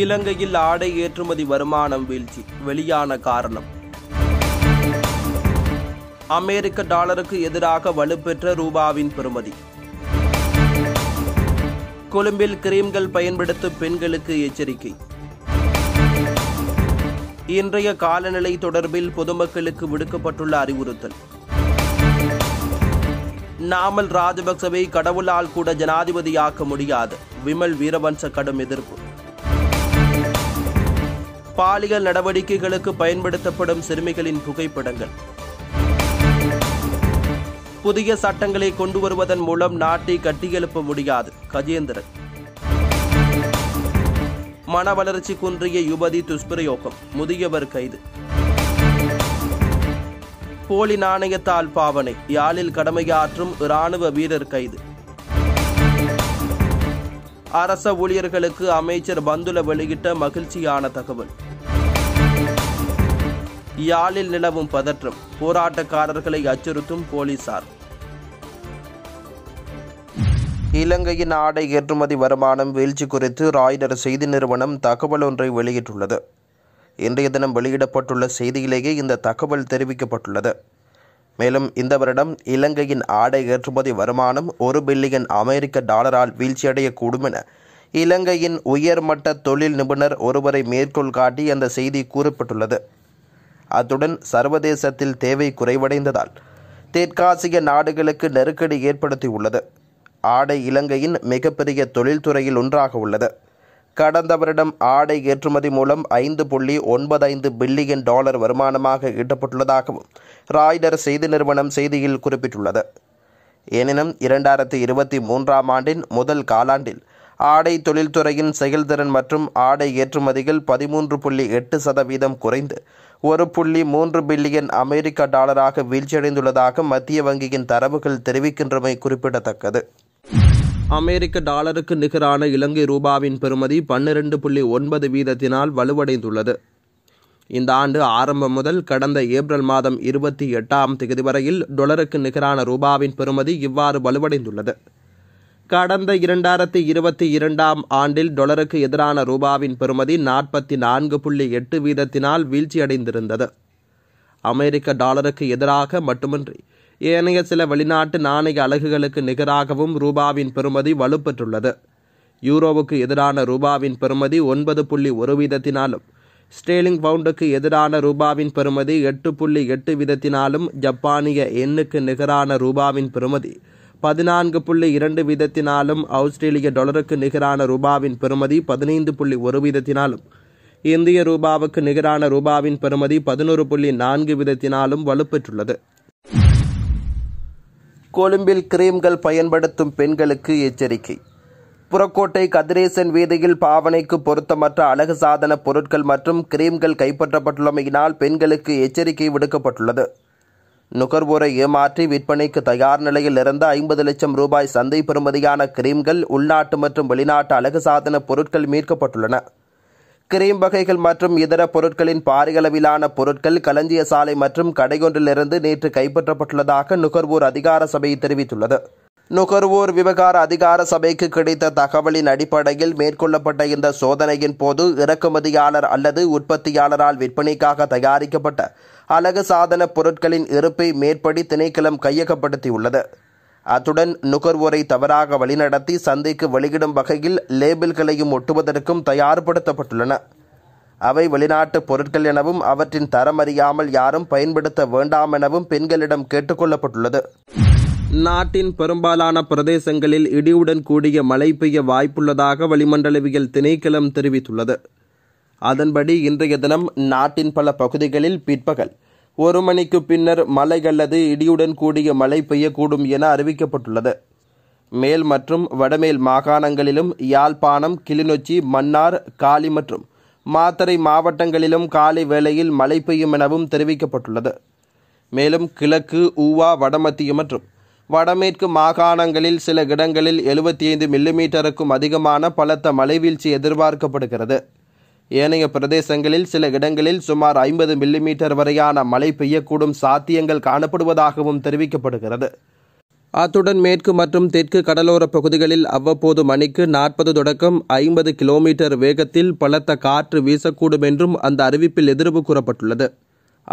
இலங்கையில் ஆடை ஏற்றுமதி வருமானம் வீழ்ச்சி வெளியான காரணம் அமெரிக்க டாலருக்கு எதிராக வலுப்பெற்ற ரூபாவின் பெறுமதி கொழும்பில் கிரீம்கள் பயன்படுத்தும் பெண்களுக்கு எச்சரிக்கை இன்றைய காலநிலை தொடர்பில் பொதுமக்களுக்கு விடுக்கப்பட்டுள்ள அறிவுறுத்தல் நாமல் ராஜபக்சவை கடவுளால் கூட ஜனாதிபதியாக்க முடியாது விமல் வீரவன்ச கடும் எதிர்ப்பு பாலியல் நடவடிக்கைகளுக்கு பயன்படுத்தப்படும் சிறுமிகளின் புகைப்படங்கள் புதிய சட்டங்களை கொண்டு வருவதன் மூலம் நாட்டை கட்டியெழுப்ப முடியாது கஜேந்திரன் மன வளர்ச்சி குன்றிய யுவதி துஷ்பிரயோகம் முதியவர் கைது போலி நாணயத்தால் பாவனை யாழில் கடமையாற்றும் இராணுவ வீரர் கைது அரச ஊழியர்களுக்கு அமைச்சர் பந்துல வெளியிட்ட மகிழ்ச்சியான தகவல் யாழில் நிலவும் பதற்றம் போராட்டக்காரர்களை அச்சுறுத்தும் போலீசார் இலங்கையின் ஆடை ஏற்றுமதி வருமானம் வீழ்ச்சி குறித்து ராய்டர் செய்தி நிறுவனம் தகவல் ஒன்றை வெளியிட்டுள்ளது இன்றைய தினம் வெளியிடப்பட்டுள்ள செய்தியிலேயே இந்த தகவல் தெரிவிக்கப்பட்டுள்ளது மேலும் இந்த வருடம் இலங்கையின் ஆடை ஏற்றுமதி வருமானம் ஒரு பில்லியன் அமெரிக்க டாலரால் வீழ்ச்சியடையக்கூடும் என இலங்கையின் உயர்மட்ட தொழில் நிபுணர் ஒருவரை மேற்கோள் காட்டி அந்த செய்தி கூறப்பட்டுள்ளது அத்துடன் சர்வதேசத்தில் தேவை குறைவடைந்ததால் தெற்காசிய நாடுகளுக்கு நெருக்கடி ஏற்படுத்தியுள்ளது ஆடை இலங்கையின் மிகப்பெரிய தொழில்துறையில் ஒன்றாக உள்ளது கடந்த வருடம் ஆடை ஏற்றுமதி மூலம் ஐந்து புள்ளி ஒன்பதைந்து பில்லியன் டாலர் வருமானமாக ஈட்டப்பட்டுள்ளதாகவும் ராய்டர் செய்தி நிறுவனம் செய்தியில் குறிப்பிட்டுள்ளது எனினும் இரண்டாயிரத்தி இருபத்தி மூன்றாம் ஆண்டின் முதல் காலாண்டில் ஆடை தொழில்துறையின் செயல்திறன் மற்றும் ஆடை ஏற்றுமதிகள் பதிமூன்று புள்ளி எட்டு சதவீதம் குறைந்து ஒரு புள்ளி மூன்று பில்லியன் அமெரிக்க டாலராக வீழ்ச்சியடைந்துள்ளதாக மத்திய வங்கியின் தரவுகள் தெரிவிக்கின்றமை குறிப்பிடத்தக்கது அமெரிக்க டாலருக்கு நிகரான இலங்கை ரூபாவின் பெறுமதி பன்னிரண்டு புள்ளி ஒன்பது வீதத்தினால் வலுவடைந்துள்ளது இந்த ஆண்டு ஆரம்பம் முதல் கடந்த ஏப்ரல் மாதம் இருபத்தி எட்டாம் தேதி வரையில் டொலருக்கு நிகரான ரூபாவின் பெறுமதி இவ்வாறு வலுவடைந்துள்ளது கடந்த இரண்டாயிரத்தி இருபத்தி இரண்டாம் ஆண்டில் டொலருக்கு எதிரான ரூபாவின் பெறுமதி நாற்பத்தி நான்கு புள்ளி எட்டு வீதத்தினால் வீழ்ச்சியடைந்திருந்தது அமெரிக்க டாலருக்கு எதிராக மட்டுமின்றி ஏனைய சில வெளிநாட்டு நாணய அலகுகளுக்கு நிகராகவும் ரூபாவின் பெறுமதி வலுப்பெற்றுள்ளது யூரோவுக்கு எதிரான ரூபாவின் பெறுமதி ஒன்பது புள்ளி ஒரு வீதத்தினாலும் ஸ்டேலிங் பவுண்டுக்கு எதிரான ரூபாவின் பெறுமதி எட்டு புள்ளி எட்டு வீதத்தினாலும் ஜப்பானிய எண்ணுக்கு நிகரான ரூபாவின் பெறுமதி பதினான்கு புள்ளி இரண்டு வீதத்தினாலும் ஆஸ்திரேலிய டாலருக்கு நிகரான ரூபாவின் பெறுமதி பதினைந்து புள்ளி ஒரு வீதத்தினாலும் இந்திய ரூபாவுக்கு நிகரான ரூபாவின் பெறுமதி பதினோரு புள்ளி நான்கு வீதத்தினாலும் வலுப்பெற்றுள்ளது கொழும்பில் கிரீம்கள் பயன்படுத்தும் பெண்களுக்கு எச்சரிக்கை புறக்கோட்டை கதிரேசன் வீதியில் பாவனைக்கு பொருத்தமற்ற அழகு சாதன பொருட்கள் மற்றும் கிரீம்கள் கைப்பற்றப்பட்டுள்ளமையினால் பெண்களுக்கு எச்சரிக்கை விடுக்கப்பட்டுள்ளது நுகர்வோரை ஏமாற்றி விற்பனைக்கு தயார் நிலையில் இருந்த ஐம்பது லட்சம் ரூபாய் சந்தை பெறுமதியான கிரீம்கள் உள்நாட்டு மற்றும் வெளிநாட்டு அழகு சாதன பொருட்கள் மீட்கப்பட்டுள்ளன கிரீம் வகைகள் மற்றும் இதர பொருட்களின் பாரியளவிலான பொருட்கள் களஞ்சிய சாலை மற்றும் கடையொன்றிலிருந்து நேற்று கைப்பற்றப்பட்டுள்ளதாக நுகர்வோர் அதிகார சபை தெரிவித்துள்ளது நுகர்வோர் விவகார அதிகார சபைக்கு கிடைத்த தகவலின் அடிப்படையில் மேற்கொள்ளப்பட்ட இந்த சோதனையின் போது இறக்குமதியாளர் அல்லது உற்பத்தியாளரால் விற்பனைக்காக தயாரிக்கப்பட்ட அழகு சாதன பொருட்களின் இருப்பை மேற்படி திணைக்களம் கையகப்படுத்தியுள்ளது அத்துடன் நுகர்வோரை தவறாக வழிநடத்தி சந்தைக்கு வெளியிடும் வகையில் லேபிள்களையும் ஒட்டுவதற்கும் தயார்படுத்தப்பட்டுள்ளன அவை வெளிநாட்டு பொருட்கள் எனவும் அவற்றின் தரம் அறியாமல் யாரும் பயன்படுத்த வேண்டாம் எனவும் பெண்களிடம் கேட்டுக்கொள்ளப்பட்டுள்ளது நாட்டின் பெரும்பாலான பிரதேசங்களில் இடியுடன் கூடிய மழை பெய்ய வாய்ப்புள்ளதாக வளிமண்டலவியல் திணைக்களம் தெரிவித்துள்ளது அதன்படி இன்றைய தினம் நாட்டின் பல பகுதிகளில் பிற்பகல் ஒரு மணிக்கு பின்னர் மழை அல்லது இடியுடன் கூடிய மழை பெய்யக்கூடும் என அறிவிக்கப்பட்டுள்ளது மேல் மற்றும் வடமேல் மாகாணங்களிலும் யாழ்ப்பாணம் கிளிநொச்சி மன்னார் காலி மற்றும் மாத்தறை மாவட்டங்களிலும் காலை வேளையில் மழை பெய்யும் எனவும் தெரிவிக்கப்பட்டுள்ளது மேலும் கிழக்கு ஊவா வடமத்திய மற்றும் வடமேற்கு மாகாணங்களில் சில இடங்களில் எழுபத்தி ஐந்து மில்லிமீட்டருக்கும் அதிகமான பலத்த மழைவீழ்ச்சி எதிர்பார்க்கப்படுகிறது ஏனைய பிரதேசங்களில் சில இடங்களில் சுமார் ஐம்பது மில்லிமீட்டர் வரையான மழை பெய்யக்கூடும் சாத்தியங்கள் காணப்படுவதாகவும் தெரிவிக்கப்படுகிறது அத்துடன் மேற்கு மற்றும் தெற்கு கடலோரப் பகுதிகளில் அவ்வப்போது மணிக்கு நாற்பது தொடக்கம் ஐம்பது கிலோமீட்டர் வேகத்தில் பலத்த காற்று வீசக்கூடும் என்றும் அந்த அறிவிப்பில் எதிர்வு கூறப்பட்டுள்ளது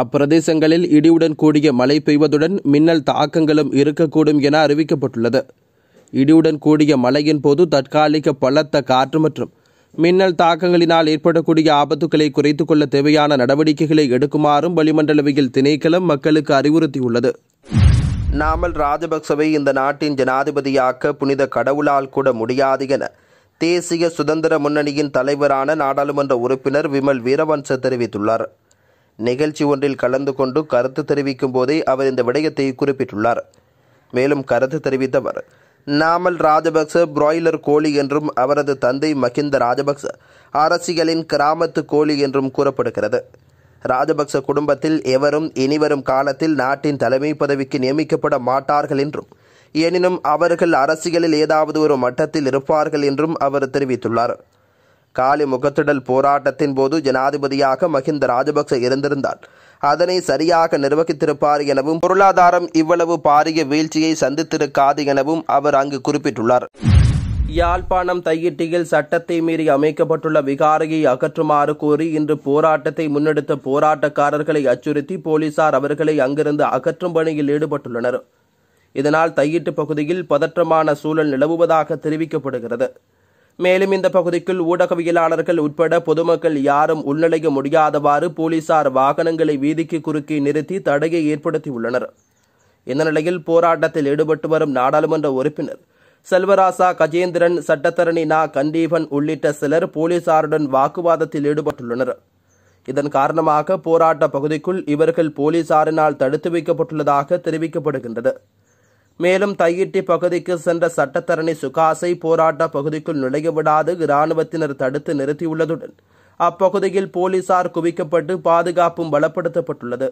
அப்பிரதேசங்களில் இடியுடன் கூடிய மழை பெய்வதுடன் மின்னல் தாக்கங்களும் இருக்கக்கூடும் என அறிவிக்கப்பட்டுள்ளது இடியுடன் கூடிய மழையின் போது தற்காலிக பலத்த காற்று மற்றும் மின்னல் தாக்கங்களினால் ஏற்படக்கூடிய ஆபத்துக்களை குறைத்துக் கொள்ள தேவையான நடவடிக்கைகளை எடுக்குமாறும் வளிமண்டலவியல் திணைக்களம் மக்களுக்கு அறிவுறுத்தியுள்ளது நாமல் ராஜபக்சவை இந்த நாட்டின் ஜனாதிபதியாக்க புனித கடவுளால் கூட முடியாது என தேசிய சுதந்திர முன்னணியின் தலைவரான நாடாளுமன்ற உறுப்பினர் விமல் வீரவன்ச தெரிவித்துள்ளார் நிகழ்ச்சி ஒன்றில் கலந்து கொண்டு கருத்து தெரிவிக்கும் போதே அவர் இந்த விடயத்தை குறிப்பிட்டுள்ளார் மேலும் கருத்து தெரிவித்தவர் நாமல் ராஜபக்ச பிராய்லர் கோழி என்றும் அவரது தந்தை மகிந்த ராஜபக்ச அரசியலின் கிராமத்து கோழி என்றும் கூறப்படுகிறது ராஜபக்ச குடும்பத்தில் எவரும் இனிவரும் காலத்தில் நாட்டின் தலைமை பதவிக்கு நியமிக்கப்பட மாட்டார்கள் என்றும் எனினும் அவர்கள் அரசியலில் ஏதாவது ஒரு மட்டத்தில் இருப்பார்கள் என்றும் அவர் தெரிவித்துள்ளார் காலி முகத்திடல் போராட்டத்தின் போது ஜனாதிபதியாக மஹிந்த ராஜபக்ச இருந்திருந்தார் அதனை சரியாக நிர்வகித்திருப்பார் எனவும் பொருளாதாரம் இவ்வளவு பாரிய வீழ்ச்சியை சந்தித்திருக்காது எனவும் அவர் அங்கு குறிப்பிட்டுள்ளார் யாழ்ப்பாணம் தையிட்டியில் சட்டத்தை மீறி அமைக்கப்பட்டுள்ள விகாரையை அகற்றுமாறு கோரி இன்று போராட்டத்தை முன்னெடுத்த போராட்டக்காரர்களை அச்சுறுத்தி போலீசார் அவர்களை அங்கிருந்து அகற்றும் பணியில் ஈடுபட்டுள்ளனர் இதனால் தையிட்டு பகுதியில் பதற்றமான சூழல் நிலவுவதாக தெரிவிக்கப்படுகிறது மேலும் இந்த பகுதிக்குள் ஊடகவியலாளர்கள் உட்பட பொதுமக்கள் யாரும் உள்நுழைய முடியாதவாறு போலீசார் வாகனங்களை வீதிக்கு குறுக்கே நிறுத்தி தடையை ஏற்படுத்தியுள்ளனர் இந்த நிலையில் போராட்டத்தில் ஈடுபட்டு வரும் நாடாளுமன்ற உறுப்பினர் செல்வராசா கஜேந்திரன் சட்டத்தரணி நா கண்டீபன் உள்ளிட்ட சிலர் போலீசாருடன் வாக்குவாதத்தில் ஈடுபட்டுள்ளனர் இதன் காரணமாக போராட்ட பகுதிக்குள் இவர்கள் போலீசாரினால் தடுத்து வைக்கப்பட்டுள்ளதாக தெரிவிக்கப்படுகின்றது மேலும் தையிட்டி பகுதிக்கு சென்ற சட்டத்தரணி சுகாசை போராட்ட பகுதிக்குள் நுழையவிடாது இராணுவத்தினர் தடுத்து நிறுத்தியுள்ளதுடன் அப்பகுதியில் போலீசார் குவிக்கப்பட்டு பாதுகாப்பும் பலப்படுத்தப்பட்டுள்ளது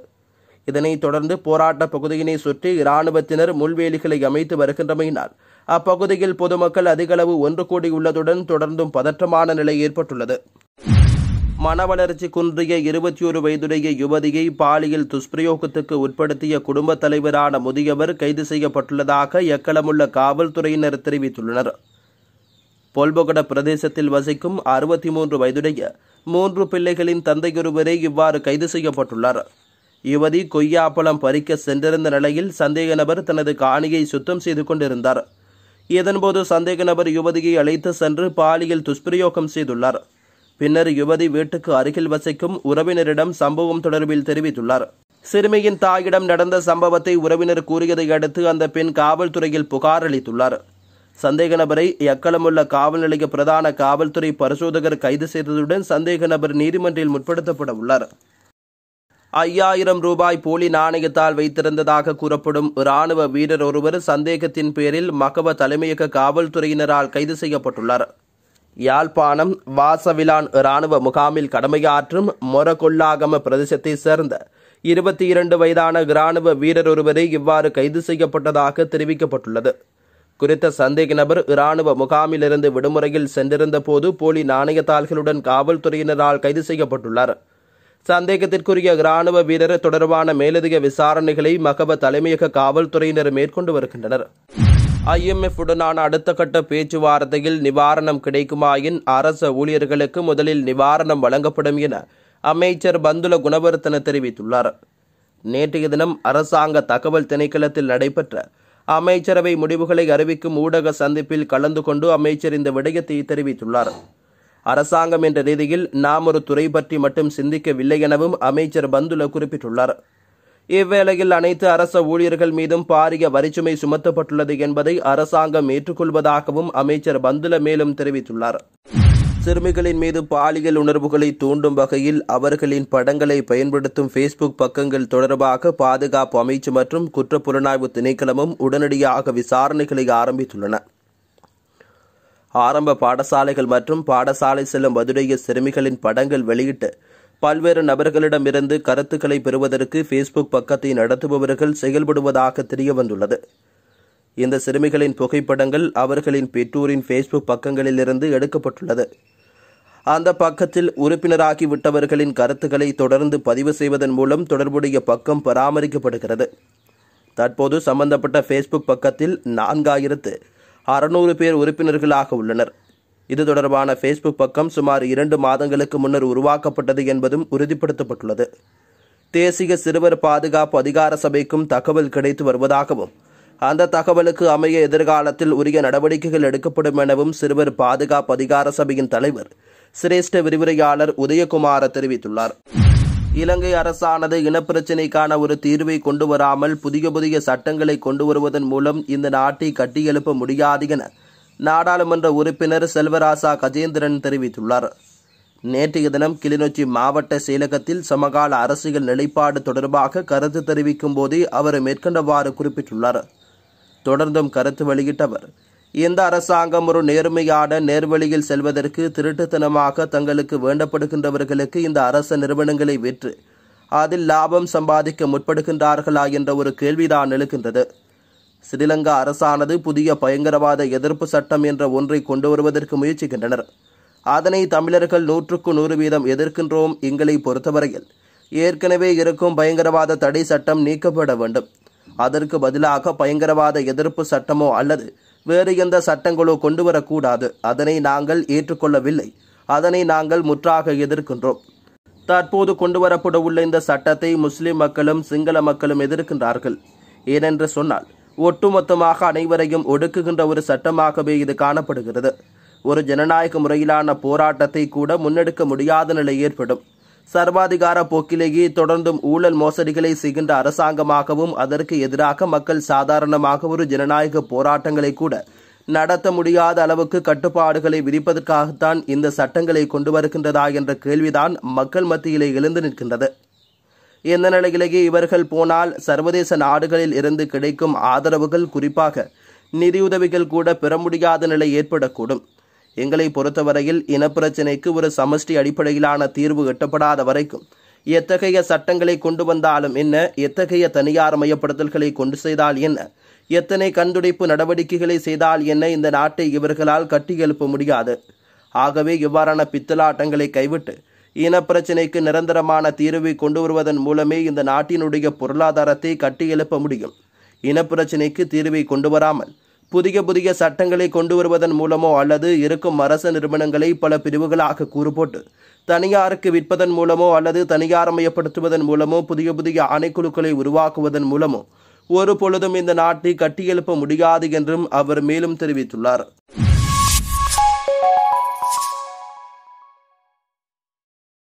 இதனைத் தொடர்ந்து போராட்ட பகுதியினை சுற்றி இராணுவத்தினர் முள்வேலிகளை அமைத்து வருகின்றமையினால் அப்பகுதியில் பொதுமக்கள் அதிகளவு ஒன்று கூடியுள்ளதுடன் தொடர்ந்தும் பதற்றமான நிலை ஏற்பட்டுள்ளது மன வளர்ச்சி குன்றிய இருபத்தி ஒரு வயதுடைய யுவதியை பாலியல் துஷ்பிரயோகத்துக்கு உட்படுத்திய குடும்ப தலைவரான முதியவர் கைது செய்யப்பட்டுள்ளதாக எக்களமுள்ள காவல்துறையினர் தெரிவித்துள்ளனர் பொல்பொகட பிரதேசத்தில் வசிக்கும் அறுபத்தி மூன்று வயதுடைய மூன்று பிள்ளைகளின் தந்தையொருவரே இவ்வாறு கைது செய்யப்பட்டுள்ளார் யுவதி கொய்யாப்பழம் பறிக்க சென்றிருந்த நிலையில் சந்தேக நபர் தனது காணியை சுத்தம் செய்து கொண்டிருந்தார் இதன்போது சந்தேக நபர் யுவதியை அழைத்து சென்று பாலியல் துஷ்பிரயோகம் செய்துள்ளார் பின்னர் யுவதி வீட்டுக்கு அருகில் வசிக்கும் உறவினரிடம் சம்பவம் தொடர்பில் தெரிவித்துள்ளார் சிறுமியின் தாயிடம் நடந்த சம்பவத்தை உறவினர் கூறியதை அடுத்து அந்த பெண் காவல்துறையில் புகார் அளித்துள்ளார் சந்தேக நபரை எக்களமுள்ள காவல் நிலைய பிரதான காவல்துறை பரிசோதகர் கைது செய்ததுடன் சந்தேக நபர் நீதிமன்றில் முற்படுத்தப்பட உள்ளார் ஐயாயிரம் ரூபாய் போலி நாணயத்தால் வைத்திருந்ததாக கூறப்படும் இராணுவ வீரர் ஒருவர் சந்தேகத்தின் பேரில் மகவ தலைமையக காவல்துறையினரால் கைது செய்யப்பட்டுள்ளார் யாழ்ப்பாணம் வாசவிலான் இராணுவ முகாமில் கடமையாற்றும் மொரகொல்லாகம பிரதேசத்தைச் சேர்ந்த இருபத்தி இரண்டு வயதான இராணுவ வீரர் ஒருவரை இவ்வாறு கைது செய்யப்பட்டதாக தெரிவிக்கப்பட்டுள்ளது குறித்த சந்தேக நபர் இராணுவ முகாமிலிருந்து விடுமுறையில் சென்றிருந்த போது போலி நாணயத்தாள்களுடன் காவல்துறையினரால் கைது செய்யப்பட்டுள்ளார் சந்தேகத்திற்குரிய இராணுவ வீரர் தொடர்பான மேலதிக விசாரணைகளை மகவ தலைமையக காவல்துறையினர் மேற்கொண்டு வருகின்றனர் ஐஎம்எஃப்புடனான அடுத்த கட்ட பேச்சுவார்த்தையில் நிவாரணம் கிடைக்குமாயின் அரச ஊழியர்களுக்கு முதலில் நிவாரணம் வழங்கப்படும் என அமைச்சர் பந்துல குணவர்த்தன தெரிவித்துள்ளார் நேற்றைய தினம் அரசாங்க தகவல் திணைக்களத்தில் நடைபெற்ற அமைச்சரவை முடிவுகளை அறிவிக்கும் ஊடக சந்திப்பில் கலந்து கொண்டு அமைச்சர் இந்த விடயத்தை தெரிவித்துள்ளார் அரசாங்கம் என்ற ரீதியில் நாம் ஒரு துறை பற்றி மட்டும் சிந்திக்கவில்லை எனவும் அமைச்சர் பந்துல குறிப்பிட்டுள்ளார் இவ்வேளையில் அனைத்து அரச ஊழியர்கள் மீதும் பாரிய வரிச்சுமை சுமத்தப்பட்டுள்ளது என்பதை அரசாங்கம் ஏற்றுக்கொள்வதாகவும் அமைச்சர் பந்துல மேலும் தெரிவித்துள்ளார் சிறுமிகளின் மீது பாலியல் உணர்வுகளை தூண்டும் வகையில் அவர்களின் படங்களை பயன்படுத்தும் ஃபேஸ்புக் பக்கங்கள் தொடர்பாக பாதுகாப்பு அமைச்சு மற்றும் குற்றப்புலனாய்வு திணைக்களமும் உடனடியாக விசாரணைகளை ஆரம்பித்துள்ளன ஆரம்ப பாடசாலைகள் மற்றும் பாடசாலை செல்லும் மதுரைய சிறுமிகளின் படங்கள் வெளியிட்டு பல்வேறு நபர்களிடமிருந்து கருத்துக்களை பெறுவதற்கு ஃபேஸ்புக் பக்கத்தை நடத்துபவர்கள் செயல்படுவதாக தெரியவந்துள்ளது இந்த சிறுமிகளின் புகைப்படங்கள் அவர்களின் பெற்றோரின் ஃபேஸ்புக் பக்கங்களிலிருந்து எடுக்கப்பட்டுள்ளது அந்த பக்கத்தில் உறுப்பினராகிவிட்டவர்களின் கருத்துக்களை தொடர்ந்து பதிவு செய்வதன் மூலம் தொடர்புடைய பக்கம் பராமரிக்கப்படுகிறது தற்போது சம்பந்தப்பட்ட ஃபேஸ்புக் பக்கத்தில் நான்காயிரத்து அறுநூறு பேர் உறுப்பினர்களாக உள்ளனர் இது தொடர்பான ஃபேஸ்புக் பக்கம் சுமார் இரண்டு மாதங்களுக்கு முன்னர் உருவாக்கப்பட்டது என்பதும் உறுதிப்படுத்தப்பட்டுள்ளது தேசிய சிறுவர் பாதுகாப்பு அதிகார சபைக்கும் தகவல் கிடைத்து வருவதாகவும் அந்த தகவலுக்கு அமைய எதிர்காலத்தில் உரிய நடவடிக்கைகள் எடுக்கப்படும் எனவும் சிறுவர் பாதுகாப்பு அதிகார சபையின் தலைவர் சிரேஷ்ட விரிவுரையாளர் உதயகுமார தெரிவித்துள்ளார் இலங்கை அரசானது இனப்பிரச்சினைக்கான ஒரு தீர்வை கொண்டு வராமல் புதிய புதிய சட்டங்களை கொண்டு வருவதன் மூலம் இந்த நாட்டை கட்டியெழுப்ப முடியாது என நாடாளுமன்ற உறுப்பினர் செல்வராசா கஜேந்திரன் தெரிவித்துள்ளார் நேற்றைய தினம் கிளிநொச்சி மாவட்ட செயலகத்தில் சமகால அரசியல் நிலைப்பாடு தொடர்பாக கருத்து தெரிவிக்கும் போதே அவர் மேற்கண்டவாறு குறிப்பிட்டுள்ளார் தொடர்ந்தும் கருத்து வெளியிட்டவர் இந்த அரசாங்கம் ஒரு நேர்மையான நேர்வழியில் செல்வதற்கு திருட்டுத்தனமாக தங்களுக்கு வேண்டப்படுகின்றவர்களுக்கு இந்த அரச நிறுவனங்களை விற்று அதில் லாபம் சம்பாதிக்க முற்படுகின்றார்களா என்ற ஒரு கேள்விதான் எழுகின்றது ஸ்ரீலங்கா அரசானது புதிய பயங்கரவாத எதிர்ப்பு சட்டம் என்ற ஒன்றை கொண்டு வருவதற்கு முயற்சிக்கின்றனர் அதனை தமிழர்கள் நூற்றுக்கு நூறு வீதம் எதிர்க்கின்றோம் எங்களை பொறுத்தவரையில் ஏற்கனவே இருக்கும் பயங்கரவாத தடை சட்டம் நீக்கப்பட வேண்டும் அதற்கு பதிலாக பயங்கரவாத எதிர்ப்பு சட்டமோ அல்லது வேறு எந்த சட்டங்களோ கொண்டு வரக்கூடாது அதனை நாங்கள் ஏற்றுக்கொள்ளவில்லை அதனை நாங்கள் முற்றாக எதிர்க்கின்றோம் தற்போது கொண்டு வரப்பட உள்ள இந்த சட்டத்தை முஸ்லிம் மக்களும் சிங்கள மக்களும் எதிர்க்கின்றார்கள் ஏனென்று சொன்னால் ஒட்டுமொத்தமாக அனைவரையும் ஒடுக்குகின்ற ஒரு சட்டமாகவே இது காணப்படுகிறது ஒரு ஜனநாயக முறையிலான போராட்டத்தை கூட முன்னெடுக்க முடியாத நிலை ஏற்படும் சர்வாதிகார போக்கிலேயே தொடர்ந்தும் ஊழல் மோசடிகளை செய்கின்ற அரசாங்கமாகவும் அதற்கு எதிராக மக்கள் சாதாரணமாக ஒரு ஜனநாயக போராட்டங்களை கூட நடத்த முடியாத அளவுக்கு கட்டுப்பாடுகளை விதிப்பதற்காகத்தான் இந்த சட்டங்களை கொண்டு வருகின்றதா என்ற கேள்விதான் மக்கள் மத்தியிலே எழுந்து நிற்கின்றது இந்த நிலையிலேயே இவர்கள் போனால் சர்வதேச நாடுகளில் இருந்து கிடைக்கும் ஆதரவுகள் குறிப்பாக நிதியுதவிகள் கூட பெற முடியாத நிலை ஏற்படக்கூடும் எங்களை பொறுத்தவரையில் இனப்பிரச்சினைக்கு ஒரு சமஷ்டி அடிப்படையிலான தீர்வு எட்டப்படாத வரைக்கும் எத்தகைய சட்டங்களை கொண்டு வந்தாலும் என்ன எத்தகைய தனியார் மையப்படுத்தல்களை கொண்டு செய்தால் என்ன எத்தனை கண்துடைப்பு நடவடிக்கைகளை செய்தால் என்ன இந்த நாட்டை இவர்களால் கட்டியெழுப்ப முடியாது ஆகவே இவ்வாறான பித்தலாட்டங்களை கைவிட்டு இனப்பிரச்சினைக்கு நிரந்தரமான தீர்வை கொண்டு வருவதன் மூலமே இந்த நாட்டினுடைய பொருளாதாரத்தை கட்டியெழுப்ப முடியும் இனப்பிரச்சினைக்கு தீர்வை கொண்டு வராமல் புதிய புதிய சட்டங்களை கொண்டு வருவதன் மூலமோ அல்லது இருக்கும் அரசு நிறுவனங்களை பல பிரிவுகளாக கூறுபோட்டு தனியாருக்கு விற்பதன் மூலமோ அல்லது தனியாரமயப்படுத்துவதன் மூலமோ புதிய புதிய ஆணைக்குழுக்களை உருவாக்குவதன் மூலமோ ஒரு பொழுதும் இந்த நாட்டை கட்டியெழுப்ப முடியாது என்றும் அவர் மேலும் தெரிவித்துள்ளார்